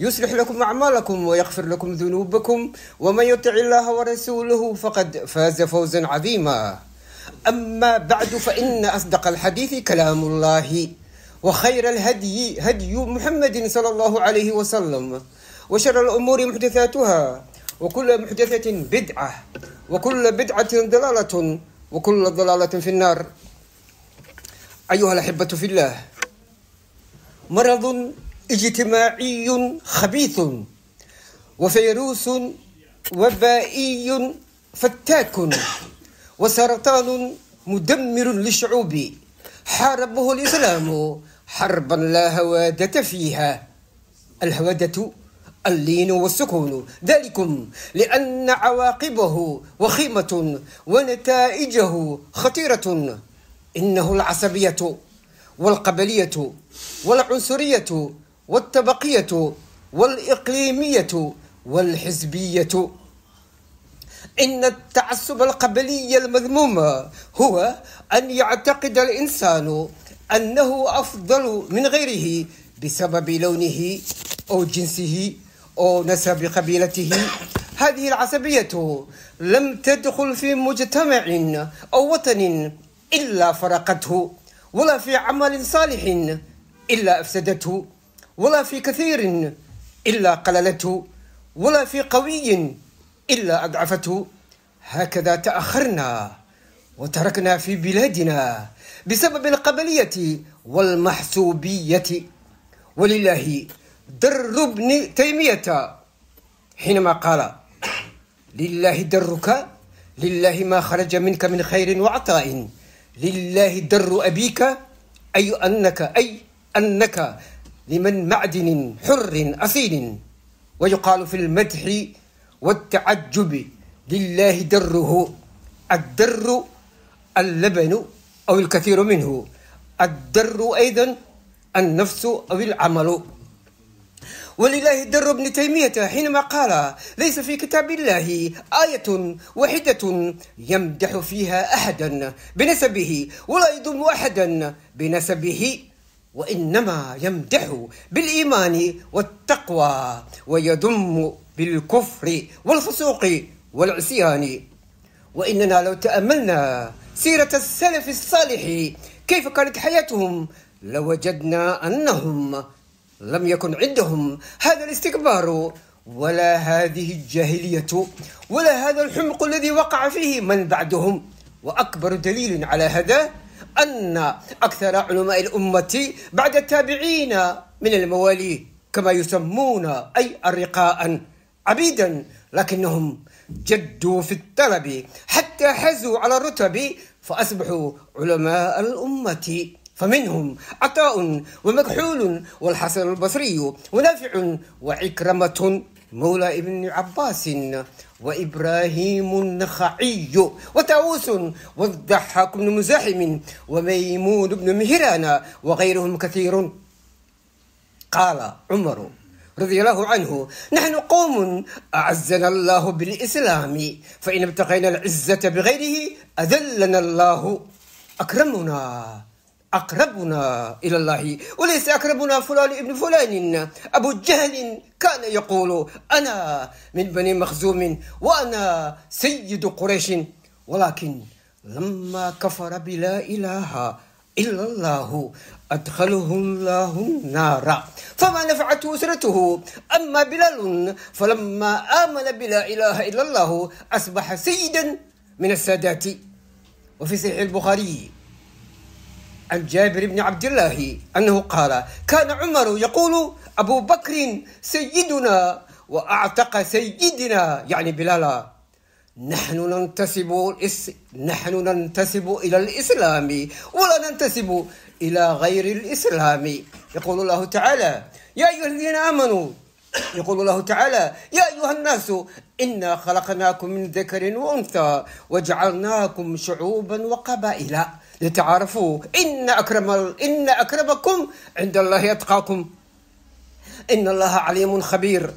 يصلح لكم أعمالكم ويغفر لكم ذنوبكم ومن يطع الله ورسوله فقد فاز فوزا عظيما أما بعد فإن أصدق الحديث كلام الله وخير الهدي هدي محمد صلى الله عليه وسلم وشر الأمور محدثاتها وكل محدثة بدعة وكل بدعة ضلالة وكل ضلالة في النار أيها الأحبة في الله مرض اجتماعي خبيث وفيروس وبائي فتاك وسرطان مدمر للشعوب حاربه الإسلام حربا لا هوادة فيها الهواده اللين والسكون ذلكم لأن عواقبه وخيمة ونتائجه خطيرة إنه العصبية والقبلية والعنصرية والطبقية والإقليمية والحزبية إن التعصب القبلي المذموم هو أن يعتقد الإنسان أنه أفضل من غيره بسبب لونه أو جنسه أو نسب قبيلته هذه العصبية لم تدخل في مجتمع أو وطن إلا فرقته ولا في عمل صالح إلا أفسدته ولا في كثير إلا قللته ولا في قوي إلا أضعفته هكذا تأخرنا وتركنا في بلادنا بسبب القبلية والمحسوبية ولله در ابن تيمية حينما قال لله درك لله ما خرج منك من خير وعطاء لله در أبيك أي أنك أي أنك لمن معدن حر أصيل ويقال في المدح والتعجب لله دره الدر اللبن أو الكثير منه الدر أيضا النفس أو العمل ولله در ابن تيمية حينما قال ليس في كتاب الله آية واحدة يمدح فيها أحدا بنسبه ولا يضم أحدا بنسبه وإنما يمدح بالإيمان والتقوى ويذم بالكفر والفسوق والعصيان وإننا لو تأملنا سيرة السلف الصالح كيف كانت حياتهم لوجدنا أنهم لم يكن عندهم هذا الاستكبار ولا هذه الجاهلية ولا هذا الحمق الذي وقع فيه من بعدهم وأكبر دليل على هذا أن أكثر علماء الأمة بعد التابعين من الموالي كما يسمون أي الرقاء عبيدا لكنهم جدوا في الطلب حتى حزوا على الرتب فأصبحوا علماء الأمة فمنهم عطاء ومكحول والحسن البصري ونافع وعكرمة مولى ابن عباس وإبراهيم النخعي وتاووس والضحاك بن مزاحم وميمون بن مهران وغيرهم كثير قال عمر رضي الله عنه نحن قوم أعزنا الله بالإسلام فإن ابتغينا العزة بغيره أذلنا الله أكرمنا أقربنا إلى الله وليس أقربنا فلان ابن فلان أبو جهل كان يقول أنا من بني مخزوم وأنا سيد قريش ولكن لما كفر بلا إله إلا الله أدخله الله النار فما نفعته أسرته أما بلال فلما آمن بلا إله إلا الله أصبح سيدا من السادات وفي صحيح البخاري عن جابر بن عبد الله أنه قال كان عمر يقول أبو بكر سيدنا وأعتق سيدنا يعني بلالا نحن ننتسب نحن ننتسب إلى الإسلام ولا ننتسب إلى غير الإسلام يقول الله تعالى يا أيها الذين آمنوا يقول الله تعالى يا أيها الناس إنا خلقناكم من ذكر وأنثى وجعلناكم شعوبا وقبائل لتعرفوا إن أكرم إن أكرمكم عند الله أتقاكم إن الله عليم خبير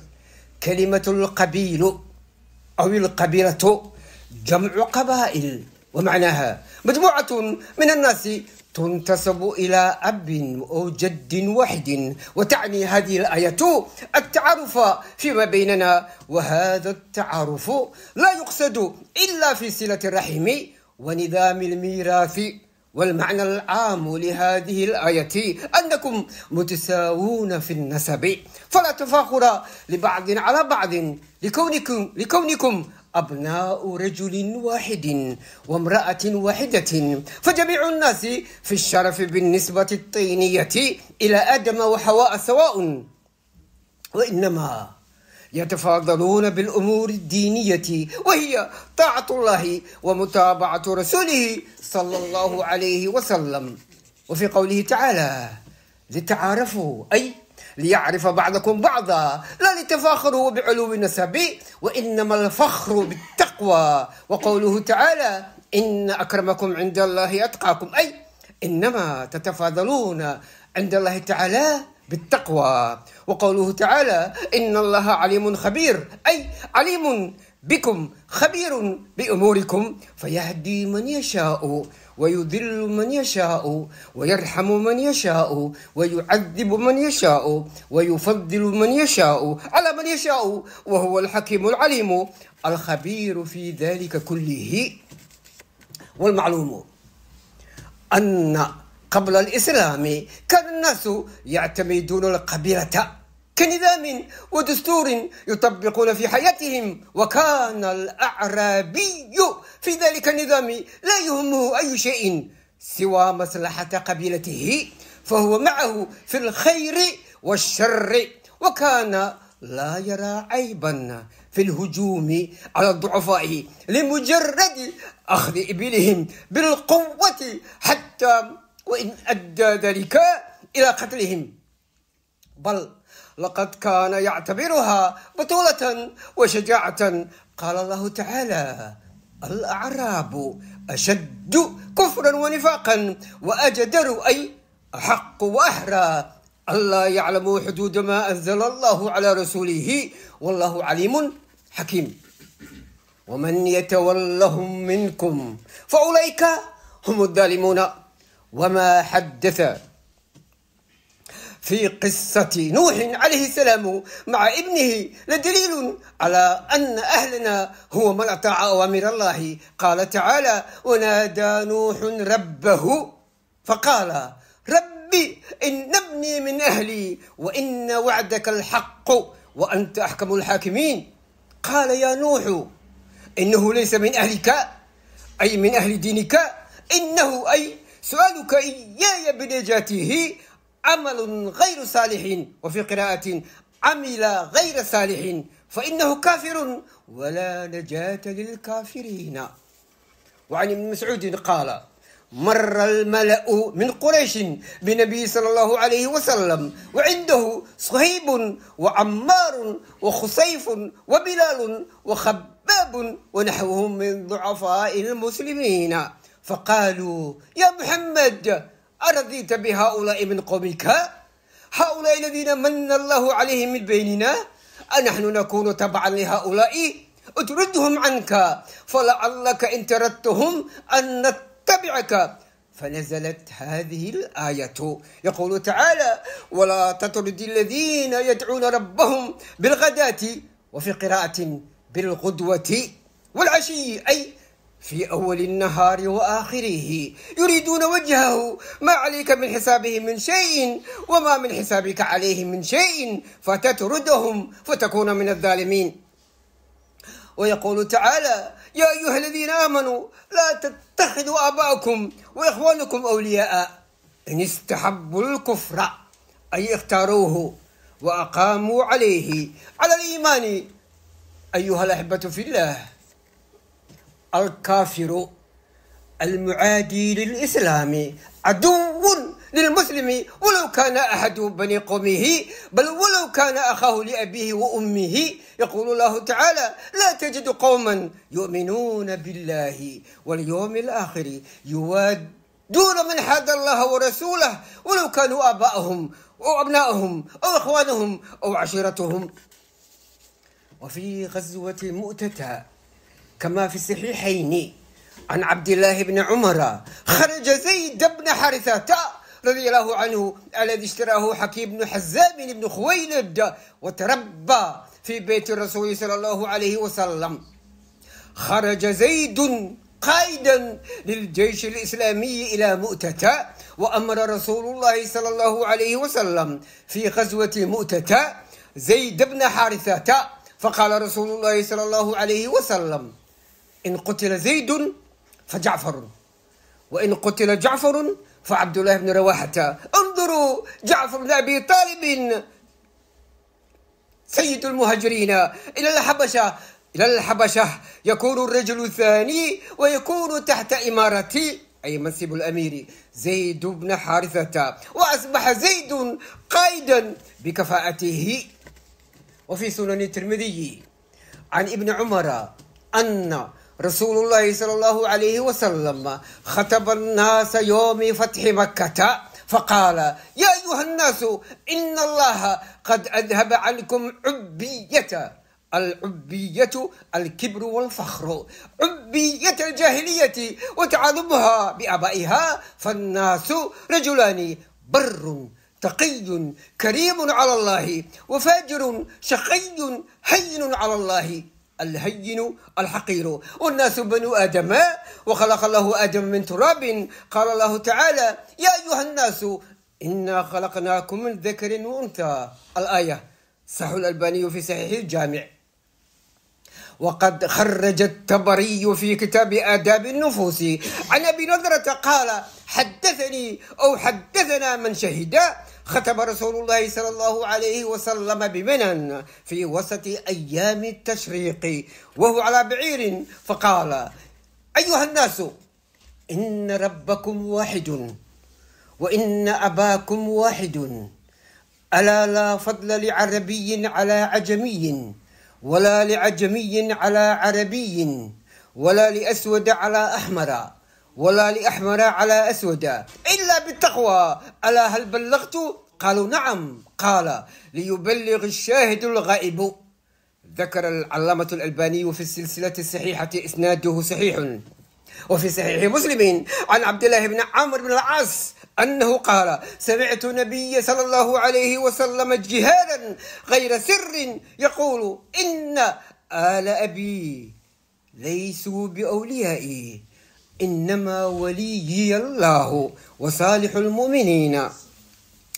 كلمة القبيل أو القبيلة جمع قبائل ومعناها مجموعة من الناس تنتسب إلى أب أو جد واحد وتعني هذه الآية التعارف فيما بيننا وهذا التعارف لا يقصد إلا في صلة الرحم ونظام الميراث والمعنى العام لهذه الآية أنكم متساوون في النسب فلا تفاخر لبعض على بعض لكونكم, لكونكم أبناء رجل واحد وامرأة واحدة فجميع الناس في الشرف بالنسبة الطينية إلى آدم وحواء سواء وإنما يتفاضلون بالأمور الدينية وهي طاعة الله ومتابعة رسوله صلى الله عليه وسلم وفي قوله تعالى لتعارفوا أي ليعرف بعضكم بعضا لا لتفاخروا بعلو النسب وإنما الفخر بالتقوى وقوله تعالى إن أكرمكم عند الله أتقاكم أي إنما تتفاضلون عند الله تعالى بالتقوى وقوله تعالى إن الله عليم خبير أي عليم بكم خبير بأموركم فيهدي من يشاء ويذل من يشاء ويرحم من يشاء ويعذب من يشاء ويفضل من يشاء على من يشاء وهو الحكيم العليم الخبير في ذلك كله والمعلوم أن قبل الإسلام كان الناس يعتمدون القبيلة كنظام ودستور يطبقون في حياتهم وكان الأعرابي في ذلك النظام لا يهمه أي شيء سوى مصلحة قبيلته فهو معه في الخير والشر وكان لا يرى عيبا في الهجوم على الضعفاء لمجرد أخذ إبلهم بالقوة حتى وإن أدى ذلك إلى قتلهم بل لقد كان يعتبرها بطولة وشجاعة قال الله تعالى الأعراب أشد كفرا ونفاقا وأجدر أي أحق وأحرى ألا يعلموا حدود ما أنزل الله على رسوله والله عليم حكيم ومن يتولهم منكم فأولئك هم الظالمون وما حدث في قصة نوح عليه السلام مع ابنه لدليل على أن أهلنا هو من أطاع أوامر الله قال تعالى ونادى نوح ربه فقال ربي إن ابني من أهلي وإن وعدك الحق وأنت أحكم الحاكمين قال يا نوح إنه ليس من أهلك أي من أهل دينك إنه أي سؤالك إياي بنجاته عمل غير صالح وفي قراءة عمل غير صالح فإنه كافر ولا نجاة للكافرين وعن ابن مسعود قال مر الملأ من قريش بنبي صلى الله عليه وسلم وعنده صهيب وعمار وخصيف وبلال وخباب ونحوهم من ضعفاء المسلمين فقالوا يا محمد أرضيت بهؤلاء من قومك هؤلاء الذين من الله عليهم من بيننا أنحن نكون تبعا لهؤلاء اتردهم عنك فلعلك إن تردتهم أن نتبعك فنزلت هذه الآية يقول تعالى ولا تطرد الذين يدعون ربهم بالغداة وفي قراءة بالغدوة والعشي أي في أول النهار وآخره يريدون وجهه ما عليك من حسابهم من شيء وما من حسابك عليهم من شيء فتتردهم فتكون من الظالمين ويقول تعالى يا أيها الذين آمنوا لا تتخذوا آباءكم وإخوانكم أولياء إن استحبوا الكفر أي اختاروه وأقاموا عليه على الإيمان أيها الأحبة في الله الكافر المعادي للإسلام عدو للمسلم ولو كان أحد بني قومه بل ولو كان أخاه لأبيه وأمه يقول الله تعالى لا تجد قوما يؤمنون بالله واليوم الآخر يوادون من حاد الله ورسوله ولو كانوا آباءهم أو أبناءهم أو إخوانهم أو عشيرتهم وفي غزوة مؤتة كما في الصحيحين عن عبد الله بن عمر خرج زيد بن حارثة رضي الله عنه الذي اشتراه حكيم بن حزام بن خويلد وتربى في بيت الرسول صلى الله عليه وسلم خرج زيد قائدا للجيش الإسلامي إلى مؤتة وأمر رسول الله صلى الله عليه وسلم في غزوة مؤتة زيد بن حارثة فقال رسول الله صلى الله عليه وسلم إن قتل زيد فجعفر وإن قتل جعفر فعبد الله بن رواحة انظروا جعفر بن أبي طالب سيد المهاجرين إلى الحبشة إلى الحبشة يكون الرجل الثاني ويكون تحت إمارتي أي منصب الأمير زيد بن حارثة وأصبح زيد قائدا بكفاءته وفي سنن الترمذي عن ابن عمر أن رسول الله صلى الله عليه وسلم خطب الناس يوم فتح مكة فقال يا أيها الناس إن الله قد أذهب عنكم عبية العبية الكبر والفخر عبية الجاهلية وتعظمها بأبائها فالناس رجلان بر تقي كريم على الله وفاجر شقي هين على الله الهين الحقير والناس بنو آدم وخلق الله آدم من تراب قال الله تعالى يا أيها الناس إنا خلقناكم من ذكر وأنثى الآية صح الألباني في صحيح الجامع وقد خرج التبري في كتاب آداب النفوس عن أبي نظرة قال حدثني أو حدثنا من شهد ختم رسول الله صلى الله عليه وسلم بمنن في وسط أيام التشريق وهو على بعير فقال أيها الناس إن ربكم واحد وإن أباكم واحد ألا لا فضل لعربي على عجمي ولا لعجمي على عربي ولا لأسود على أحمر ولا لأحمر على أسود بالتقوى ألا هل بلغت قالوا نعم قال ليبلغ الشاهد الغائب ذكر العلامة الألباني في السلسلة الصحيحة إسناده صحيح وفي صحيح مسلم عن عبد الله بن عمرو بن العاص أنه قال سمعت نبي صلى الله عليه وسلم جهالا غير سر يقول إن آل أبي ليسوا بأوليائي إنما وليي الله وصالح المؤمنين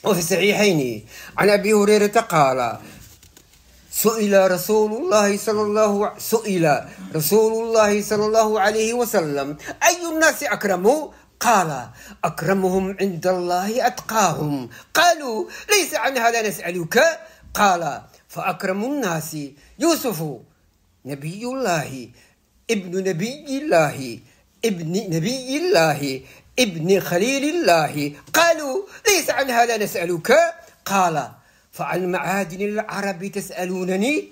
وفي الصحيحين عن أبي هريرة قال سئل رسول الله صلى الله سئل رسول الله صلى الله عليه وسلم أي الناس أكرم قال أكرمهم عند الله أتقاهم قالوا ليس عن هذا نسألك قال فأكرم الناس يوسف نبي الله ابن نبي الله ابن نبي الله ابن خليل الله قالوا ليس عن هذا نسألك قال فعن معادن العرب تسألونني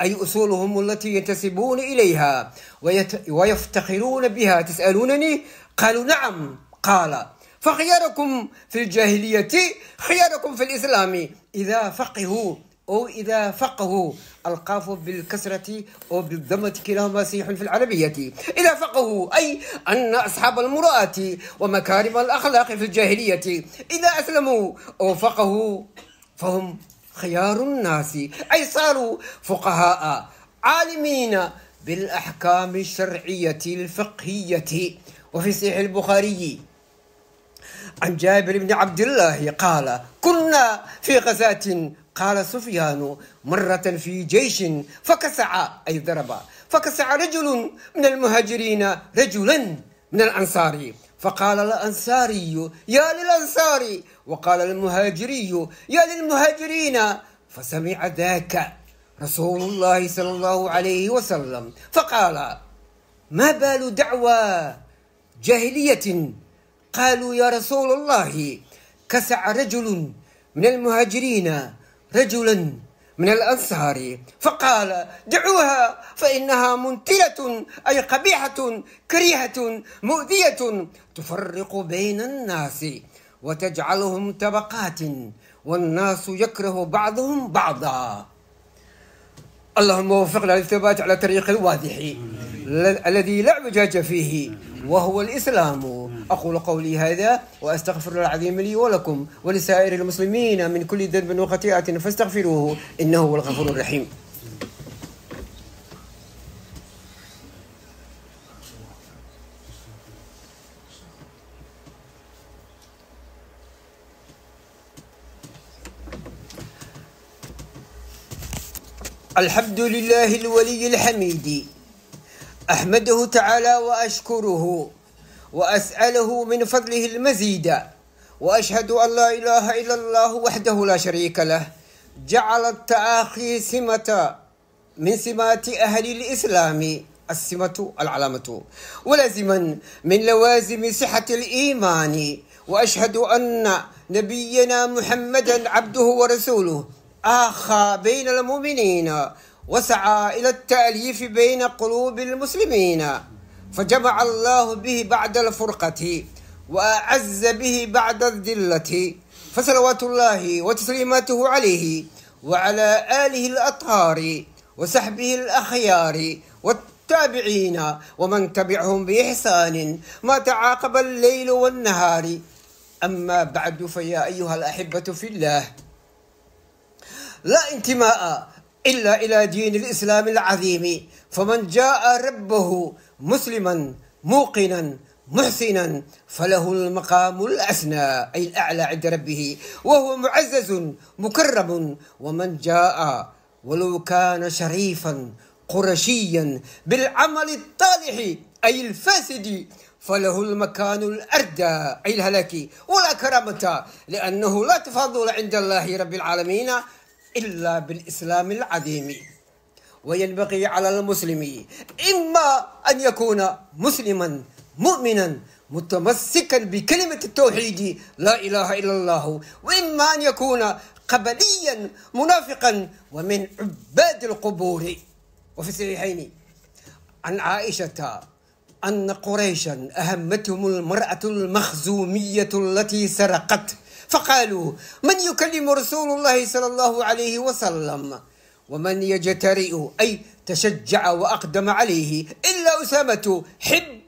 أي أصولهم التي ينتسبون إليها ويت... ويفتخرون بها تسألونني قالوا نعم قال فخياركم في الجاهلية خياركم في الإسلام إذا فقهوا أو إذا فقهوا القاف بالكسرة أو بالضمة كلاهما صحيح في العربية إذا فقهوا أي أن أصحاب المرأة ومكارم الأخلاق في الجاهلية إذا أسلموا أو فقه فهم خيار الناس أي صاروا فقهاء عالمين بالأحكام الشرعية الفقهية وفي صحيح البخاري عن جابر بن عبد الله قال كنا في غزاة قال سفيان مرة في جيش فكسع أي ضرب فكسع رجل من المهاجرين رجلا من الأنصار فقال الأنصاري يا للأنصار وقال المهاجري يا للمهاجرين فسمع ذاك رسول الله صلى الله عليه وسلم فقال ما بال دعوى جاهلية قالوا يا رسول الله كسع رجل من المهاجرين رجلا من الأنصار فقال دعوها فإنها منتلة أي قبيحة كريهة مؤذية تفرق بين الناس وتجعلهم طبقات والناس يكره بعضهم بعضا اللهم وفقنا للثبات على طريق الواضح الذي لا اعوجاج فيه وهو الإسلام أقول قولي هذا وأستغفر العظيم لي ولكم ولسائر المسلمين من كل ذنب وخطيئة فاستغفروه إنه هو الغفور الرحيم الحمد لله الولي الحميد أحمده تعالى وأشكره وأسأله من فضله المزيد وأشهد أن لا إله إلا الله وحده لا شريك له جعل التاخي سمة من سمات أهل الإسلام السمة العلامة ولازما من لوازم صحة الإيمان وأشهد أن نبينا محمدا عبده ورسوله اخى بين المؤمنين وسعى إلى التأليف بين قلوب المسلمين فجمع الله به بعد الفرقة وأعز به بعد الذلة فصلوات الله وتسليماته عليه وعلى آله الأطهار وسحبه الأخيار والتابعين ومن تبعهم بإحسان ما تعاقب الليل والنهار أما بعد فيا أيها الأحبة في الله لا انتماء إلا إلى دين الإسلام العظيم فمن جاء ربه مسلما موقنا محسنا فله المقام الأسنى أي الأعلى عند ربه وهو معزز مكرم ومن جاء ولو كان شريفا قرشيا بالعمل الطالح أي الفاسد فله المكان الأردى أي الهلاكي ولا كرامة لأنه لا تفضل عند الله رب العالمين إلا بالإسلام العظيم وينبغي على المسلم إما أن يكون مسلما مؤمنا متمسكا بكلمة التوحيد لا إله إلا الله وإما أن يكون قبليا منافقا ومن عباد القبور وفي الصحيحين عن عائشة أن قريشا أهمتهم المرأة المخزومية التي سرقت فقالوا من يكلم رسول الله صلى الله عليه وسلم ومن يجترئ أي تشجع وأقدم عليه إلا أسامة حب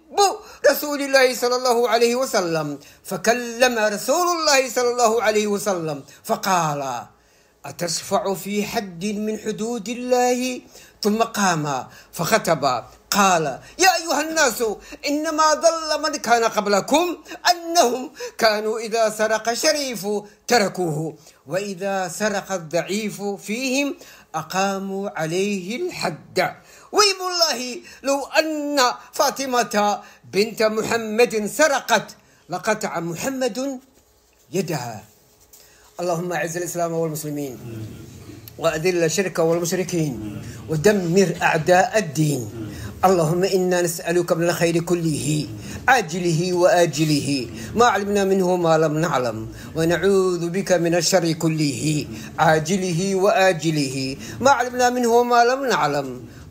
رسول الله صلى الله عليه وسلم فكلم رسول الله صلى الله عليه وسلم فقال أتشفع في حد من حدود الله ثم قام فخطب قال يا أيها الناس إنما ضل من كان قبلكم أنهم كانوا إذا سرق شريف تركوه وإذا سرق الضعيف فيهم أقاموا عليه الحد ويب الله لو أن فاطمة بنت محمد سرقت لقطع محمد يدها اللهم أعز الإسلام والمسلمين وأذل الشرك والمشركين ودمر أعداء الدين اللهم إنا نسألك من الخير كله عاجله وآجله ما علمنا منه ما لم نعلم ونعوذ بك من الشر كله عاجله وآجله ما علمنا منه ما لم نعلم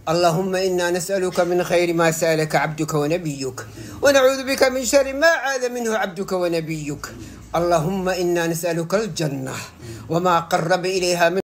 اللهم إنا نسألك من خير ما سألك عبدك ونبيك ونعوذ بك من شر ما عاد منه عبدك ونبيك اللهم إنا نسألك الجنة وما قرب إليها من